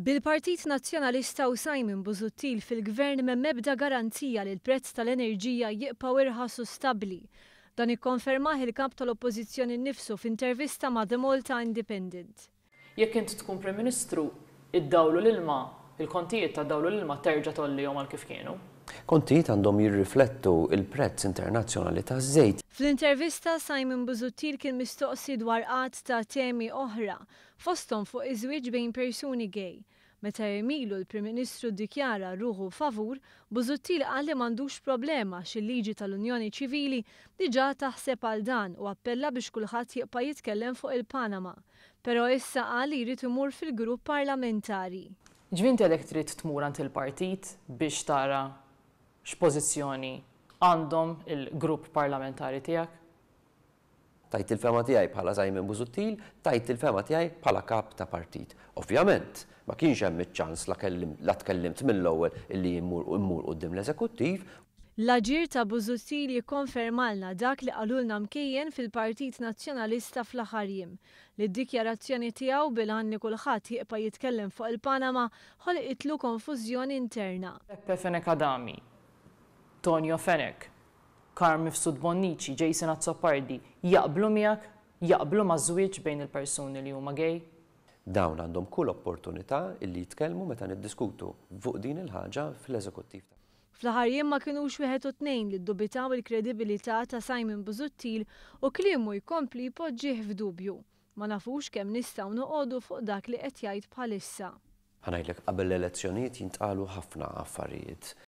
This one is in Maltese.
Bil-Partit Nazzjonalista u Simon Buzuttil fil-gvern me mebda garanzija li l-prezz tal-enerġija jibqaw irħasu stabli. Dan ikkonfermaħ il-kap tal-oppozizjoni nifsu f'intervista ma' The Malta Independent. Jekk inti tkun Prim Ministru, id-dawlu l-ilma, il-kontijiet ta' dawlu l-ilma terġa' tolli jom għal kif kienu kontijiet għandhom jirriflettu il-prezz internazzjonali ta' żejt. Fl-intervista Simon Buzuttil kien mistoqsi dwar qatt ta' temi oħra fostom fuq iż-żwieġ bejn persuni gej. Meta jemilu l-Prim Ministru dikjara ruħu favur, Buzuttil qal li m'għandux problema xil-liġi tal-Unjoni Ċivili diġà taħseb għal dan u appella biex kulħadd jibqa' jitkellem fuq il-Panama. Però issa qal li jrid imur fil-grupp parlamentari. Ġvin telek trid tmur għand il-partit biex tara x'pożizzjoni għandhom il-grupp parlamentari tiegħek? Tajt il-fema tiegħi bħala Zajmen Busuttil, tajt il-fema tiegħi bħala kap ta' partit. Ovvjament, ma kienx hemm iċ-ċans la tkellimt mill-ewwel illi mmur qudiem l-eżekuttiv L-ġir ta' Buzuttil jikkonfermalna dak li qalulna mkejjen fil-Partit Nazzjonalista fl aħħar jiem. d-dikjarazzjoni tiegħu bil għan li kulħadd jibqa' jitkellem fuq il-Panama itlu konfużjoni interna. Pepe Fenekadami, Tonio Fenek, Karm Sud Bonnici, Jason Azzopardi, jaqblu miak, jaqblu ma' żwieġ bejn il-persuni li huma gej? Dawn għandhom kull opportunità illi jitkellmu meta niddiskutu fuq din il-ħaġa fl-eżekuttiv. Fl-aħħar ma kinux wieħed u tnejn li ddubitaw il-kredibilità ta' Simon Buzuttil u kliemu jkompli jpoġġih f'dubju. Ma nafux kemm nistgħu noqogħdu fuq dak li qed jgħid bħalissa ħanajlek qabel l-elezzjoniet jintqalu ħafna affarijiet.